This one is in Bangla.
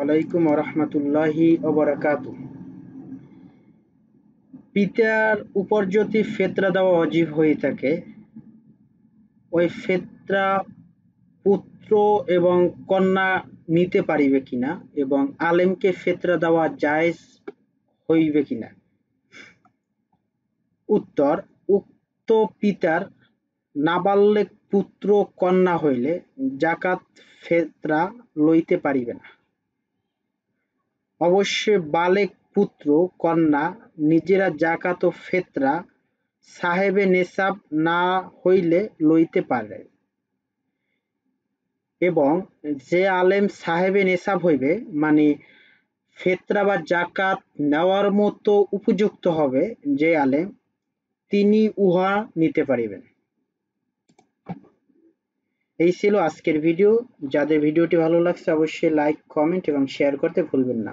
আলাইকুম রহমতুল্লাহি অবরাকাত পিতার উপর যদি ফেতরা দেওয়া অজীব হয়ে থাকে ওই ফেতরা পুত্র এবং কন্যা নিতে পারিবে কিনা এবং আলেমকে ফেতরা দেওয়া জায়জ হইবে কিনা উত্তর উক্ত পিতার নাবাল্যক পুত্র কন্যা হইলে জাকাত ফেতরা লইতে পারিবে না অবশ্যে বালেক পুত্র কন্যা নিজেরা জাকাত ও ফেতরা সাহেবে নেশাব না হইলে লইতে পারে এবং যে আলেম সাহেবে নেশাব হইবে মানে ফেতরা বা জাকাত নেওয়ার মতো উপযুক্ত হবে যে আলেম তিনি উহা নিতে পারিবেন এই ছিল আজকের ভিডিও যাদের ভিডিওটি ভালো লাগছে অবশ্যই লাইক কমেন্ট এবং শেয়ার করতে ভুলবেন না